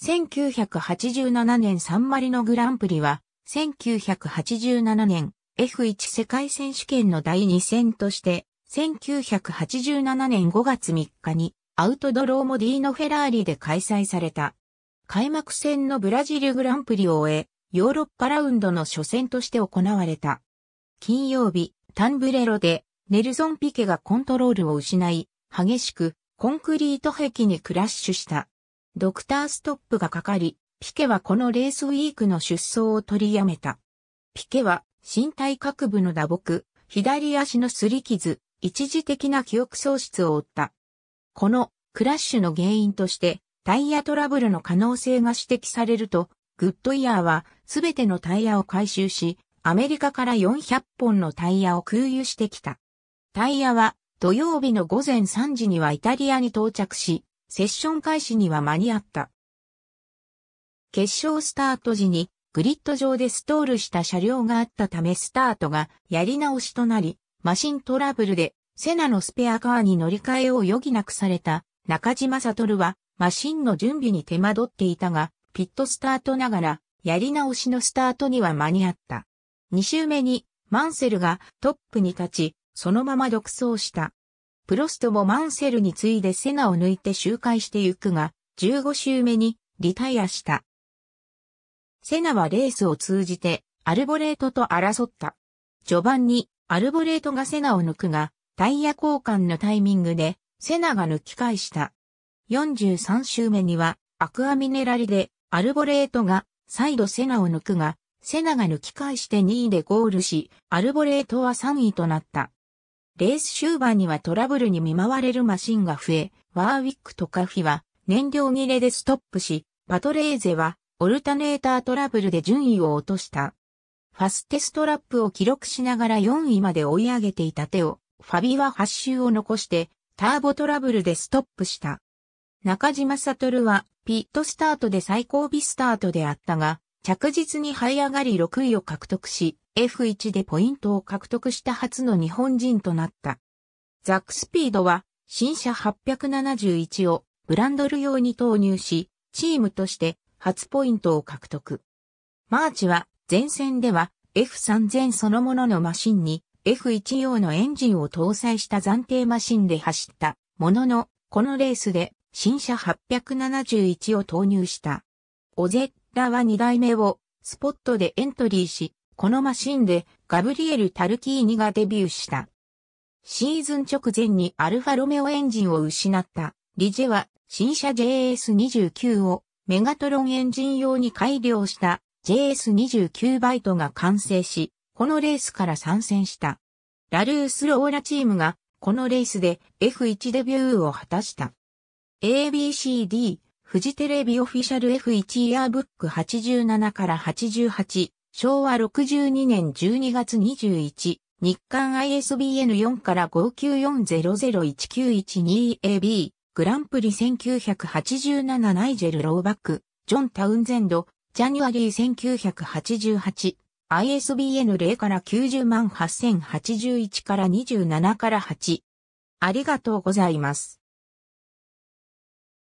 1987年サンマリノグランプリは、1987年 F1 世界選手権の第2戦として、1987年5月3日にアウトドローモディーノフェラーリで開催された。開幕戦のブラジルグランプリを終え、ヨーロッパラウンドの初戦として行われた。金曜日、タンブレロで、ネルソン・ピケがコントロールを失い、激しく、コンクリート壁にクラッシュした。ドクターストップがかかり、ピケはこのレースウィークの出走を取りやめた。ピケは身体各部の打撲、左足の擦り傷、一時的な記憶喪失を負った。このクラッシュの原因としてタイヤトラブルの可能性が指摘されると、グッドイヤーはすべてのタイヤを回収し、アメリカから400本のタイヤを空輸してきた。タイヤは土曜日の午前3時にはイタリアに到着し、セッション開始には間に合った。決勝スタート時にグリッド上でストールした車両があったためスタートがやり直しとなり、マシントラブルでセナのスペアカーに乗り換えを余儀なくされた中島悟はマシンの準備に手間取っていたが、ピットスタートながらやり直しのスタートには間に合った。2周目にマンセルがトップに立ち、そのまま独走した。プロストもマンセルに次いでセナを抜いて周回してゆくが、15周目にリタイアした。セナはレースを通じてアルボレートと争った。序盤にアルボレートがセナを抜くが、タイヤ交換のタイミングでセナが抜き返した。43周目にはアクアミネラリでアルボレートが再度セナを抜くが、セナが抜き返して2位でゴールし、アルボレートは3位となった。レース終盤にはトラブルに見舞われるマシンが増え、ワーウィックとカフィは燃料切れでストップし、パトレーゼはオルタネータートラブルで順位を落とした。ファステストラップを記録しながら4位まで追い上げていた手を、ファビは8周を残して、ターボトラブルでストップした。中島悟は、ピットスタートで最後尾スタートであったが、着実に這い上がり6位を獲得し、F1 でポイントを獲得した初の日本人となった。ザックスピードは、新車871をブランドル用に投入し、チームとして初ポイントを獲得。マーチは、前線では F3000 そのもののマシンに F1 用のエンジンを搭載した暫定マシンで走ったものの、このレースで新車871を投入した。オゼッらは2代目をスポットでエントリーし、このマシンでガブリエル・タルキーニがデビューした。シーズン直前にアルファロメオエンジンを失ったリジェは新車 JS29 をメガトロンエンジン用に改良した JS29 バイトが完成し、このレースから参戦した。ラルース・ローラチームがこのレースで F1 デビューを果たした。ABCD フジテレビオフィシャル F1 イヤーブック87から88、昭和62年12月21、日刊 ISBN4 から 594001912AB、グランプリ1987ナイジェル・ローバック、ジョン・タウンゼンド、ジャニュアリー1988、ISBN0 から90万8081から27から8。ありがとうございます。